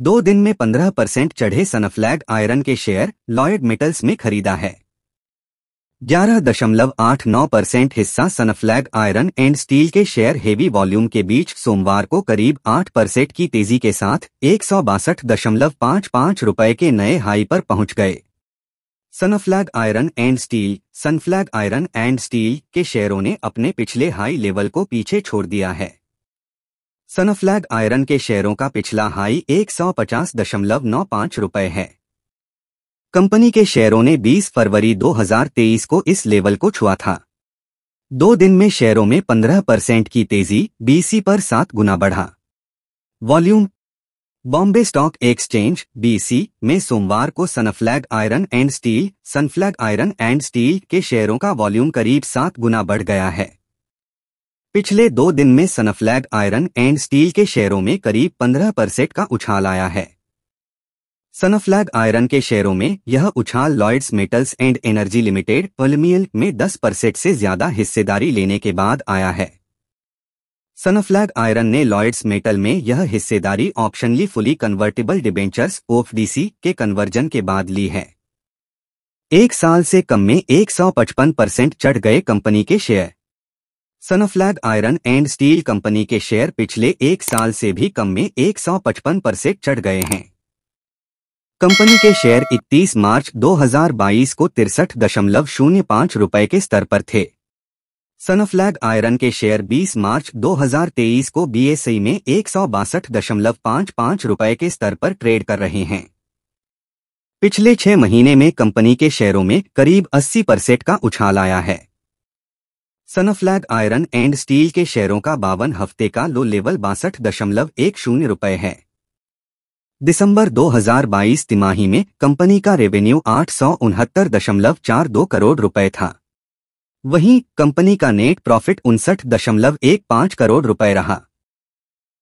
दो दिन में 15 परसेंट चढ़े सनफ्लैग आयरन के शेयर लॉयड मेटल्स में खरीदा है 11.89 परसेंट हिस्सा सनफ्लैग आयरन एंड स्टील के शेयर हेवी वॉल्यूम के बीच सोमवार को करीब 8 परसेंट की तेजी के साथ एक रुपए के नए हाई पर पहुंच गए Sunflag iron and steel Sunflag iron and steel के शेयरों ने अपने पिछले हाई लेवल को पीछे छोड़ दिया है सनफ्लैग आयरन के शेयरों का पिछला हाई एक सौ पचास दशमलव नौ पाँच रुपये है कंपनी के शेयरों ने 20 फरवरी 2023 को इस लेवल को छुआ था दो दिन में शेयरों में 15 परसेंट की तेजी बीसी पर सात गुना बढ़ा volume Bombay stock exchange B C में सोमवार को Sunflag iron and steel Sunflag iron and steel के शेयरों का वॉल्यूम करीब सात गुना बढ़ गया है पिछले दो दिन में सनफ्लैग आयरन एंड स्टील के शेयरों में करीब 15 परसेंट का उछाल आया है सनफ्लैग आयरन के शेयरों में यह उछाल Lloyds metals and energy limited पलमियल में 10 परसेंट से ज्यादा हिस्सेदारी लेने के बाद आया है सनफ्लैग आयरन ने लॉयड्स मेटल में यह हिस्सेदारी optionally fully convertible debentures D C के कन्वर्जन के बाद ली है एक साल से कम में एक परसेंट चढ़ गए कंपनी के share Sunflag iron and steel company के शेयर पिछले एक साल से भी कम में 155 परसेंट चढ़ गए हैं कंपनी के शेयर 31 मार्च 2022 को तिरसठ दशमलव शून्य पाँच रुपये के स्तर पर थे सनफ्लैग आयरन के शेयर 20 मार्च 2023 को बीएसई में एक सौ बासठ दशमलव पाँच पाँच रुपये के स्तर पर ट्रेड कर रहे हैं पिछले छह महीने में कंपनी के शेयरों में करीब 80 परसेंट का उछाल आया है सनफ्लैग आयरन एंड स्टील के शेयरों का बावन हफ्ते का लो लेवल बासठ दशमलव एक शून्य रुपये है दिसंबर 2022 तिमाही में कंपनी का रेवेन्यू आठ सौ उनहत्तर दशमलव चार दो करोड़ रुपए था वहीं कंपनी का नेट प्रॉफिट उनसठ दशमलव एक पाँच करोड़ रुपए रहा